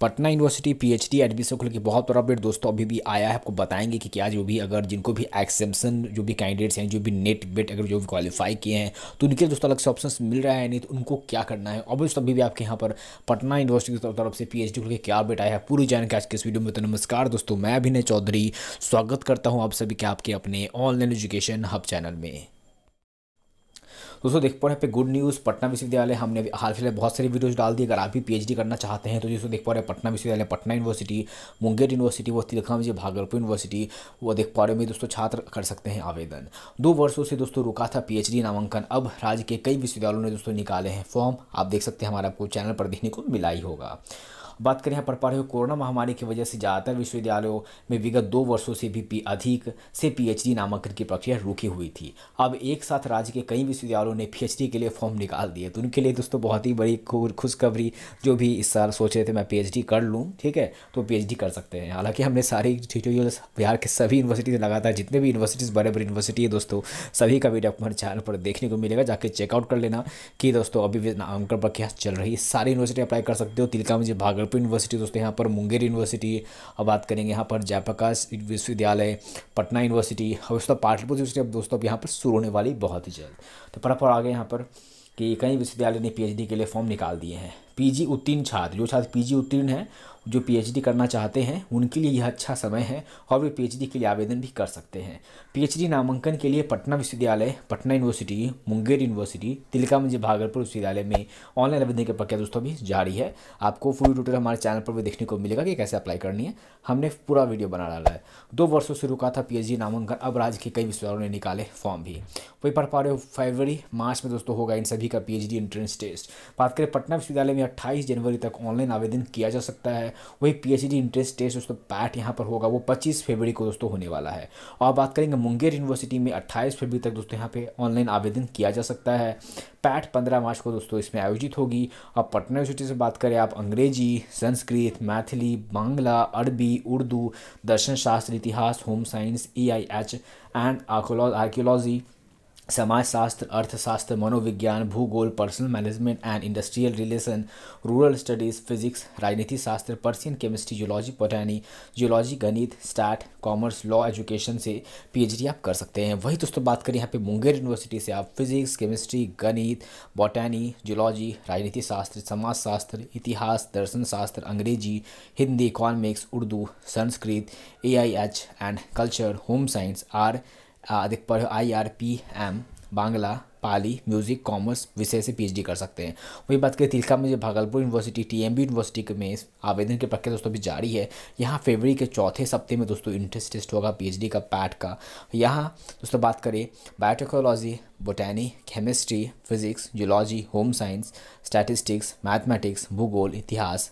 Patna university PhD admission को लेकर बहुत बड़ा अपडेट दोस्तों अभी भी आया है आपको बताएंगे कि क्या जो भी अगर जिनको भी एक्सेम्सन जो भी कैंडिडेट्स हैं जो भी नेट बेट अगर जो भी क्वालिफाई किए हैं तो उनके दोस्तों अलग से ऑप्शन मिल रहा है नहीं तो उनको क्या करना है और दोस्तों अभी भी आपके यहाँ पर पटना यूनिवर्सिटी की तरफ से पी एच डी को लेकर क्या अपडेट आया है पूरी जानकारी आज के इस वीडियो में तो नमस्कार दोस्तों मैं अभिनय चौधरी स्वागत करता हूँ आप सभी के आपके अपने ऑनलाइन एजुकेशन हब चैनल में दोस्तों देख पा रहे हैं पे गुड न्यूज़ पटना विश्वविद्यालय हमने हाल फिलहाल बहुत सारी वीडियोज़ डाल दी अगर आप भी पीएचडी करना चाहते हैं तो जिसको देख पा रहे हैं पटना विश्वविद्यालय पटना यूनिवर्सिटी मुंगेर यूनिवर्सिटी वो तिलखा विजय भागलपुर यूनिवर्सिटी वो देख पा रहे में दोस्तों छात्र कर सकते हैं आवेदन दो वर्षों से दोस्तों रुका था पी नामांकन अब राज्य के कई विश्वविद्यालयों ने दोस्तों निकाले हैं फॉर्म आप देख सकते हैं हमारा आपको चैनल पर देखने को मिला ही होगा बात करें यहाँ पर पढ़ रहे हो कोरोना महामारी की वजह से ज़्यादातर विश्वविद्यालयों में विगत दो वर्षों से भी पी अधिक से पीएचडी नामांकन की प्रक्रिया रुकी हुई थी अब एक साथ राज्य के कई विश्वविद्यालयों ने पी के लिए फॉर्म निकाल दिए तो उनके लिए दोस्तों बहुत ही बड़ी खुशखबरी जो भी इस साल सोच रहे थे मैं पी कर लूँ ठीक है तो पी कर सकते हैं हालांकि हमने सारी ट्यूटोरियल्स बिहार के सभी यूनिवर्सिटी लगातार जितने भी यूनिवर्सिटीज़ बड़े बड़ी यूनिवर्सिटी है दोस्तों सभी का वीडियो हमारे चैनल पर देखने को मिलेगा जाके चेकआउट कर लेना कि दोस्तों अभी नामांकन प्रक्रिया चल रही है सारी यूनिवर्सिटी अप्लाई कर सकते हो तिलका मुझे भागल जबलपुर यूनिवर्सिटी दोस्तों यहाँ पर मुंगेर यूनिवर्सिटी अब बात करेंगे यहाँ पर जयप्रकाश विश्वविद्यालय पटना यूनिवर्सिटी अब दोस्तों पाटलिपुत्र यूनिवर्सिटी अब दोस्तों अब यहाँ पर शुरू होने वाली बहुत ही जल्द तो बराबर आगे यहाँ पर कि कई विश्वविद्यालय ने पी के लिए फॉर्म निकाल दिए हैं पीजी उत्तीर्ण छात्र जो छात्र पीजी उत्तीर्ण है जो पीएचडी करना चाहते हैं उनके लिए यह अच्छा समय है और वे पीएचडी के लिए आवेदन भी कर सकते हैं पीएचडी नामांकन के लिए पटना विश्वविद्यालय पटना यूनिवर्सिटी मुंगेर यूनिवर्सिटी तिलका मंजिल भागलपुर विश्वविद्यालय में ऑनलाइन आवेदन की प्रक्रिया दोस्तों भी जारी है आपको फुल डिटेल हमारे चैनल पर भी देखने को मिलेगा कि कैसे अप्लाई करनी है हमने पूरा वीडियो बना डाला है दो वर्षों से रुका था पी नामांकन अब राज्य के कई विश्वविद्यालयों ने निकाले फॉर्म भी वही पढ़ पा रहे हो फरवरी मार्च में दोस्तों होगा इन सभी का पी एंट्रेंस टेस्ट बात करें पटना विश्वविद्यालय में अट्ठाईस जनवरी तक ऑनलाइन आवेदन किया जा सकता है वही डी इंट्रेंस टेस्ट दोस्तों पैट यहाँ पर होगा वो पच्चीस फरवरी को दोस्तों होने वाला है और बात करेंगे मुंगेर यूनिवर्सिटी में अट्ठाईस फरवरी तक दोस्तों यहाँ पर ऑनलाइन आवेदन किया जा सकता है पैट पंद्रह मार्च को दोस्तों इसमें आयोजित होगी और पटना यूनिवर्सिटी से बात करें आप अंग्रेजी संस्कृत मैथिली बांग्ला अरबी उर्दू दर्शन शास्त्र इतिहास home science E I H and archaeology समाजशास्त्र अर्थशास्त्र मनोविज्ञान भूगोल personnel management and industrial relation rural studies physics राजनीति शास्त्र Persian chemistry geology botany geology गणित स्टैट कॉमर्स लॉ एजुकेशन से पीएचडी आप कर सकते हैं वही दोस्तों बात करें यहाँ पे मुंगेर यूनिवर्सिटी से आप फिजिक्स केमिस्ट्री गणित बॉटनी जियोलॉजी राजनीति शास्त्र समाजशास्त्र इतिहास दर्शन शास्त्र अंग्रेजी Hindi economics Urdu Sanskrit A and culture home science आर अधिक पढ़ I R P M Bangla Pali music commerce विषय से पीएचडी कर सकते हैं वही बात करें तिलका में जो भागलपुर यूनिवर्सिटी टीएमबी यूनिवर्सिटी में आवेदन की प्रक्रिया दोस्तों अभी जारी है यहाँ फेबरी के चौथे सप्ते में दोस्तों इंटरेस्ट टेस्ट होगा पीएचडी का पैट का यहाँ दोस्तों बात करें biotechnology botany chemistry physics geology home science statistics mathematics भूगोल इतिहास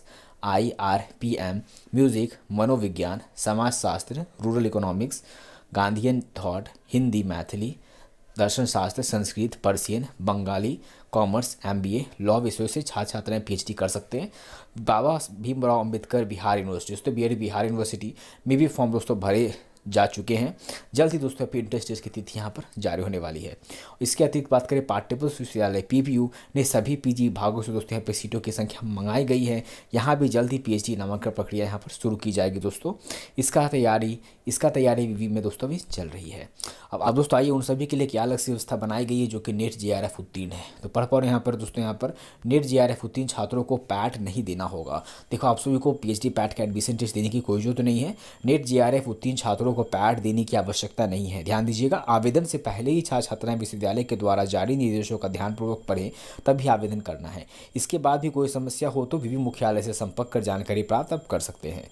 I R P M music मनोविज्ञान समाजशास्त्र rural economics Gandhian thought Hindi Maithili दर्शन शास्त्र Sanskrit Persian Bengali commerce MBA law विषयों से छात्र छात्राएं पीएचडी कर सकते हैं बाबा भीमराव अंबेडकर बिहार यूनिवर्सिटी दोस्तों बी बिहार यूनिवर्सिटी में भी फॉर्म दोस्तों भरे जा चुके हैं जल्द ही दोस्तों अपनी इंटरेस्ट टेस्ट की तिथि यहाँ पर जारी होने वाली है इसके अतिरिक्त बात करें पाठ्यपुर विश्वविद्यालय पीपीयू ने सभी पीजी भागों से दोस्तों यहाँ पर सीटों की संख्या मंगाई गई है यहाँ भी जल्द ही डी नामांकन प्रक्रिया यहाँ पर शुरू की जाएगी दोस्तों इसका तैयारी इसका तैयारी भी में दोस्तों अभी चल रही है अब अब दोस्तों आइए उन सभी के लिए क्या अलग से व्यवस्था बनाई गई है जो कि नेट जे आर उत्तीर्ण है तो पढ़ पाओ यहाँ पर दोस्तों यहाँ पर नेट जे आर उत्तीर्ण छात्रों को पैट नहीं देना होगा देखो आप सभी को डी पैट का एडमिशन टेस्ट देने की कोई जरूरत नहीं है नेट जे आर उत्तीर्ण छात्रों को पैड देने की आवश्यकता नहीं है ध्यान दीजिएगा आवेदन से पहले ही छात्र छात्राएं विश्वविद्यालय के द्वारा जारी निर्देशों का ध्यानपूर्वक पढ़ें तभी आवेदन करना है इसके बाद भी कोई समस्या हो तो विवि मुख्यालय से संपर्क कर जानकारी प्राप्त कर सकते हैं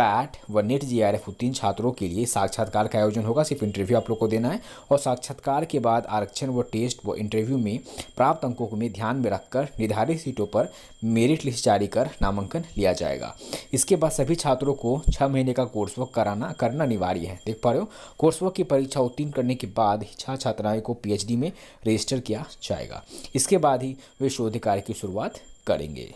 पैट व नेट जी आर एफ उत्तीर्ण छात्रों के लिए साक्षात्कार का आयोजन होगा सिर्फ इंटरव्यू आप लोग को देना है और साक्षात्कार के बाद आरक्षण व टेस्ट व इंटरव्यू में प्राप्त अंकों को में ध्यान में रखकर निर्धारित सीटों पर मेरिट लिस्ट जारी कर नामांकन लिया जाएगा इसके बाद सभी छात्रों को छः महीने का कोर्स वर्क कराना करना अनिवार्य है देख पा रहे हो कोर्स वर्क की परीक्षा उत्तीर्ण करने के बाद छः छात्राएं को पी में रजिस्टर किया जाएगा इसके बाद ही वे शोध कार्य की शुरुआत करेंगे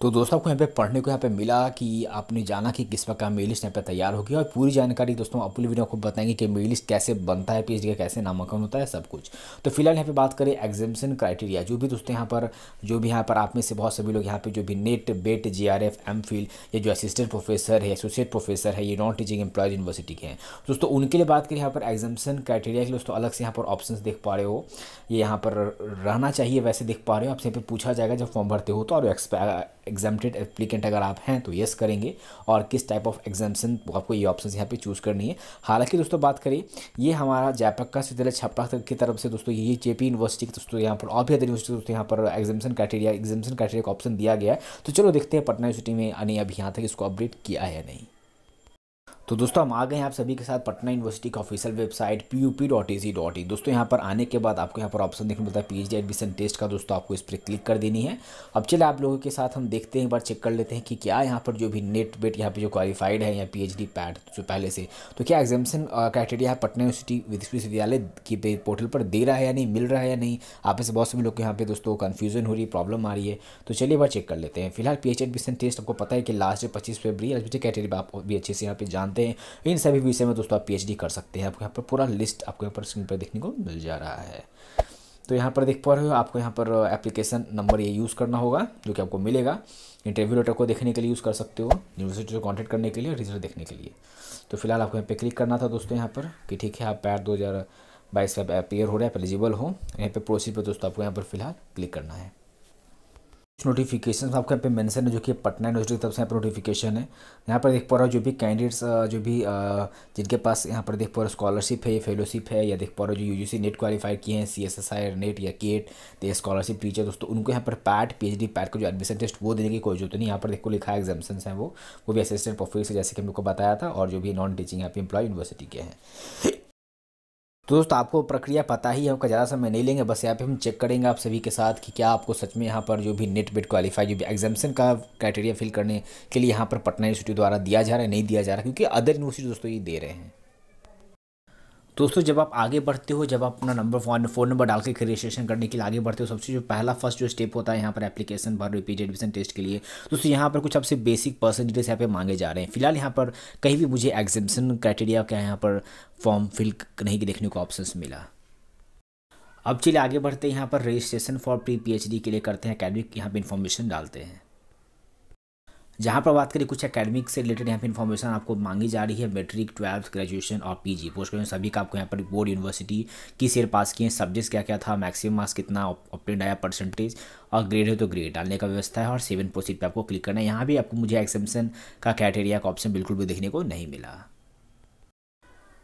तो दोस्तों आपको यहाँ पे पढ़ने को यहाँ पे मिला कि आपने जाना कि किस प्रकार मेल लिस्ट यहाँ पे तैयार होगी और पूरी जानकारी दोस्तों अपनी वीडियो को बताएंगे कि मेल लिस्ट कैसे बनता है पीएचडी का कैसे नामांकन होता है सब कुछ तो फिलहाल यहाँ पे बात करें एग्जामिशन क्राइटेरिया जो भी दोस्तों यहाँ पर जो भी यहाँ पर आप में से बहुत सभी लोग यहाँ पर जो भी नेट बेट G R F M Phil ये जो असिस्टेंट प्रोफेसर है एसोसिएट प्रोफेसर है ये नॉन टीचिंग एम्प्लॉयज यूनिवर्सिटी के हैं दोस्तों उनके लिए बात करें यहाँ पर एग्जामिशन क्राइटेरिया के दोस्तों अलग से यहाँ पर ऑप्शन देख पा रहे हो ये यहाँ पर रहना चाहिए वैसे देख पा रहे हो आपसे यहाँ पर पूछा जाएगा जब फॉर्म भरते हो तो और एग्जामटेड एप्लीकेंट अगर आप हैं तो येस करेंगे और किस टाइप ऑफ एग्जामेशन आपको ये ऑप्शन यहाँ पे चूज़ करनी है हालांकि दोस्तों बात करें ये हमारा जयपक का विद्यालय छपरा की तरफ से दोस्तों ये जे यूनिवर्सिटी के दोस्तों यहाँ पर और भी अदर यूनिवर्सिटी दोस्तों यहाँ पर एग्जामेशन क्राइटेरिया एग्जामेशन क्राइटेरिया का ऑप्शन दिया गया है तो चलो देखते हैं पटना यूनिवर्सिटी में यानी अभी यहाँ तक इसको अपडेट किया है नहीं तो दोस्तों हम आ गए हैं आप सभी के साथ पटना यूनिवर्सिटी का official website P U P dot A C dot in दोस्तों यहाँ पर आने के बाद आपको यहाँ पर ऑप्शन देखने मिलता है पी एच एडमिशन टेस्ट का दोस्तों आपको इस पर क्लिक कर देनी है अब चले आप लोगों के साथ हम देखते हैं एक बार चेक कर लेते हैं कि क्या यहाँ पर जो भी नेट वेट यहाँ पर जो क्वालिफाइड है या पी एच डी पैड जो पहले से तो क्या एग्जामेशन क्राइटेरिया है पटना यूनिवर्सिटी विश्वविद्यालय की पोर्टल पर दे रहा है या नहीं मिल रहा है या नहीं आप से बहुत सभी लोग यहाँ पर दोस्तों कन्फ्यूजन हो रही है प्रॉब्लम आ रही है तो चलिए एक बार चेक कर लेते हैं फिलहाल पी एच एडमिशन टेस्ट आपको पता है कि लास्ट डे पच्चीस फेबरी एडमिशन क्राइटेरिया आप भी अच्छे से यहाँ पर जानते जानते हैं इन सभी विषय में दोस्तों आप पी कर सकते हैं आपको यहाँ पर पूरा लिस्ट आपको यहाँ पर स्क्रीन पर देखने को मिल जा रहा है तो यहाँ पर देख पा रहे हो आपको यहाँ पर एप्लीकेशन uh, नंबर ये यूज़ करना होगा जो कि आपको मिलेगा इंटरव्यू लेटर को देखने के लिए यूज़ कर सकते हो यूनिवर्सिटी को कॉन्टेक्ट करने के लिए रिजल्ट देखने के लिए तो फिलहाल आपको यहाँ पे क्लिक करना था दोस्तों यहाँ पर कि ठीक है आप पैर दो हज़ार बाईस का अपेयर हो रहे है एलिजिबल हो यहाँ पर प्रोसीड पर दोस्तों आपको यहाँ पर फिलहाल क्लिक करना है नोटिफिकेशन आपका यहाँ पे मेंशन है जो कि पटना यूनिवर्सिटी की तरफ से यहाँ पर नोटिफिकेशन है यहाँ पर देख पा रहा हूँ जो भी कैंडिडेट्स जो भी जिनके पास यहाँ पर देख पा रहा हूँ स्कॉलरशिप है फेलोशिप है या देख पा रहा हूँ जो यूजीसी नेट क्वालिफाई किए हैं C S S I NET या केट या स्कॉलरशिप टीचर दोस्तों उनको यहाँ पर PAT P H D PAT का जो एडमिशन टेस्ट वो देने की कोई जरूरत नहीं यहाँ पर देखो लिखा है एग्जामेशन है वो वो भी असिस्टेंट प्रोफेसर जैसे कि हम लोग को बताया था और जो भी नॉन टीचिंग यहाँ पे इंप्लॉय यूनिवर्सिटी के हैं तो दोस्तों आपको प्रक्रिया पता ही है आपका ज़्यादा समय नहीं लेंगे बस यहाँ पे हम चेक करेंगे आप सभी के साथ कि क्या आपको सच में यहाँ पर जो भी नेट बेट क्वालिफाई जो भी एग्जामेशन का क्राइटेरिया फिल करने के लिए यहाँ पर पटना यूनिवर्सिटी द्वारा दिया जा रहा है नहीं दिया जा रहा क्योंकि अदर यूनिवर्सिटी दोस्तों ये दे रहे हैं दोस्तों जब आप आगे बढ़ते हो जब आप अपना नंबर फोन फ़ोन नंबर डाल के रजिस्ट्रेशन करने के लिए आगे बढ़ते हो सबसे जो पहला फर्स्ट जो स्टेप होता है यहाँ पर एप्लीकेशन भर रिपीट एडमिशन टेस्ट के लिए दोस्तों यहाँ पर कुछ आपसे बेसिक परसेंटेज यहाँ पर मांगे जा रहे हैं फिलहाल यहाँ पर कहीं भी मुझे एग्जिबिशन क्राइटेरिया का यहाँ पर फॉर्म फिल नहीं देखने को ऑप्शन मिला अब चलिए आगे बढ़ते हैं यहाँ पर रजिस्ट्रेशन फॉर प्री डी के लिए करते हैं अकेडमिक यहाँ पर इन्फॉर्मेशन डालते हैं जहाँ पर बात करें कुछ अकेडमिक से रिलेटेड यहाँ पर इन्फॉर्मेशन आपको मांगी जा रही है मेट्रिक ट्वेल्थ ग्रेजुएशन और जी पोस्ट ग्रेजुएशन सभी का आपको यहाँ पर बोर्ड यूनिवर्सिटी किस ईयर पास किए सब्जेक्ट क्या क्या था मैक्सिमम मार्क्स कितना ऑप्टेंड आया परसेंटेज और ग्रेड है तो ग्रेड डालने का व्यवस्था है और सेवन प्रोसीड पर आपको क्लिक करना है यहाँ भी आपको मुझे एक्सेम्पन का क्राइटेरिया का ऑप्शन बिल्कुल भी देखने को नहीं मिला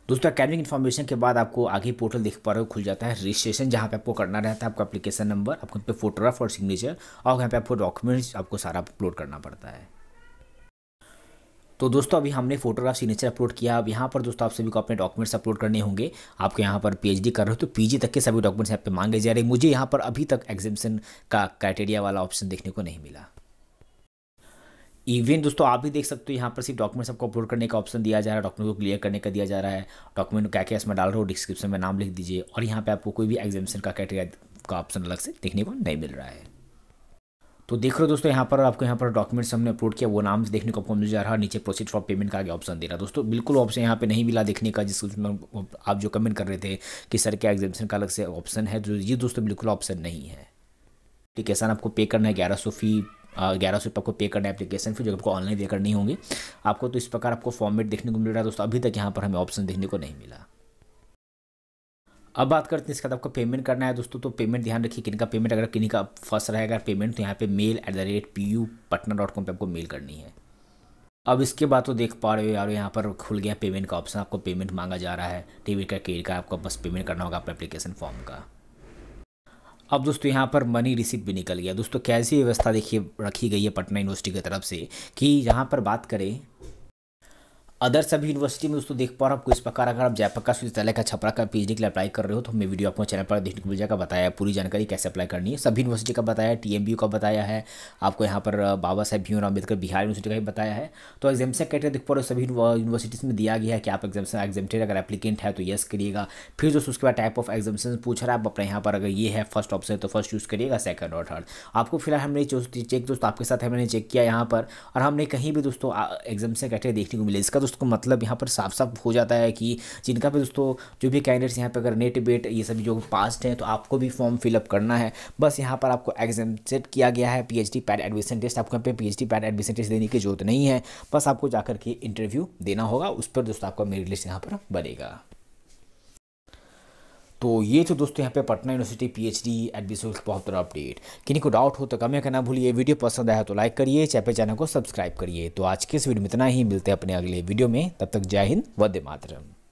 दोस्तों अकेडमिक इन्फॉर्मेशन के बाद आपको आगे पोर्टल देख पा रहे हो खुल जाता है रजिस्ट्रेशन जहाँ पे आपको करना रहता है आपका एप्लीकेशन नंबर आपको पे फोटोग्राफ और सिग्नेचर और यहाँ पे आपको डॉक्यूमेंट्स आपको सारा अपलोड करना पड़ता है तो दोस्तों अभी हमने फोटोग्राफ सिग्नेचर अपलोड किया अब यहाँ पर दोस्तों आप सभी को अपने डॉक्यूमेंट्स अपलोड करने होंगे आपको यहाँ पर पीएचडी कर रहे हो तो पीजी तक के सभी डॉक्यूमेंट्स यहाँ पे मांगे जा रहे हैं मुझे यहाँ पर अभी तक एग्जिबिशन का क्राइटेरिया वाला ऑप्शन देखने को नहीं मिला इवन दोस्तों आप भी देख सकते हो यहाँ पर सिर्फ डॉक्यूमेंट्स आपको अपलोड करने का ऑप्शन दिया जा रहा है डॉक्यूमेंट को क्लियर करने का दिया जा रहा है डॉक्यूमेंट क्या क्या इसमें डाल रहा हो डिस्क्रिप्शन में नाम लिख दीजिए और यहाँ पर आपको कोई भी एग्जामिशन का क्राइटेरिया का ऑप्शन अलग से देखने को नहीं मिल रहा है तो देख रहे हो दोस्तों यहाँ पर आपको यहाँ पर डॉक्यूमेंट्स हमने अपलोड किया वो नाम देखने को आपको मिल जा रहा है नीचे प्रोसीड फॉर पेमेंट का आगे ऑप्शन दे रहा दोस्तों बिल्कुल ऑप्शन यहाँ पे नहीं मिला देखने का जिस आप जो कमेंट कर रहे थे कि सर क्या एग्जामेशन का अलग से ऑप्शन है जो तो ये दोस्तों बिल्कुल ऑप्शन नहीं है सर आपको पे करना है ग्यारह सौ फी ग्यारह सौ रुपये आपको पे करना है एप्लीकेशन फी जो आपको ऑनलाइन दे करनी होंगी आपको तो इस प्रकार आपको फॉर्मेट देखने को मिल रहा है दोस्तों अभी तक यहाँ पर हमें ऑप्शन देखने को नहीं मिला अब बात करते हैं इसके बाद आपको पेमेंट करना है दोस्तों तो पेमेंट ध्यान रखिए किन का पेमेंट अगर किन्हीं का फर्स्ट रहेगा पेमेंट तो यहाँ पे mail at the rate P U Patna dot com पर आपको मेल करनी है अब इसके बाद तो देख पा रहे हो यार यहाँ पर खुल गया पेमेंट का ऑप्शन आपको पेमेंट मांगा जा रहा है डेबिट का क्रेडिट का आपको बस पेमेंट करना होगा आपके एप्लीकेशन फॉर्म का अब दोस्तों यहाँ पर मनी रिसिप्ट भी निकल गया दोस्तों कैसी व्यवस्था देखिए रखी गई है पटना यूनिवर्सिटी की तरफ से कि यहाँ पर बात करें अदर सभी यूनिवर्सिटी में दोस्तों देख पा रहा आपको इस प्रकार अगर आप जयप्रकाश विश्वविद्यालय का छपरा का पीएचडी के लिए अप्लाई कर रहे हो तो हमें वीडियो आपको चैनल पर देखने को मिल जाएगा बताया पूरी जानकारी कैसे अप्लाई करनी है सभी यूनिवर्सिटी का बताया टीएमबीयू का बताया है आपको यहाँ पर बाबा साहब भीमराव अम्बेडकर बिहार यूनिवर्सिटी का भी बताया है तो एग्जाम्स कैटेगरी देख पा रहे हो सभी यूनिवर्सिटीज़ में दिया गया है कि आप एग्जाम एग्जामटेड अगर एप्लीकेंट है तो येस करिएगा फिर दोस्तों उसके बाद टाइप ऑफ एग्जामेशन पूछ रहा है आप अपने यहाँ पर अगर ये है फर्स्ट ऑप्शन तो फर्स्ट यूज़ करिएगा सेकंड और थर्ड आपको फिलहाल हमने चेक दोस्तों आपके साथ हमने चेक किया यहाँ पर और हमने कहीं भी दोस्तों एग्जाम कैटेगरी देखने को मिले इसका दोस्तों मतलब यहाँ पर साफ साफ हो जाता है कि जिनका भी दोस्तों जो भी कैंडिडेट्स यहाँ पर अगर नेट बेट ये सभी जो पास्ट हैं तो आपको भी फॉर्म फिलअप करना है बस यहाँ पर आपको एग्जाम सेट किया गया है P H D PAT admission test आपको यहाँ पर P H D PAT admission test देने की जरूरत नहीं है बस आपको जाकर के इंटरव्यू देना होगा उस पर दोस्तों आपका मेरिट लिस्ट यहाँ पर बनेगा तो ये थे दोस्तों यहाँ पे Patna University P H D admission बहुत बड़ा अपडेट किन्हीं को डाउट हो तो कमेंट करना भूलिए वीडियो पसंद आया तो लाइक करिए चैपे चैनल को सब्सक्राइब करिए तो आज के इस वीडियो में इतना ही मिलते हैं अपने अगले वीडियो में तब तक जय हिंद वंदे मातरम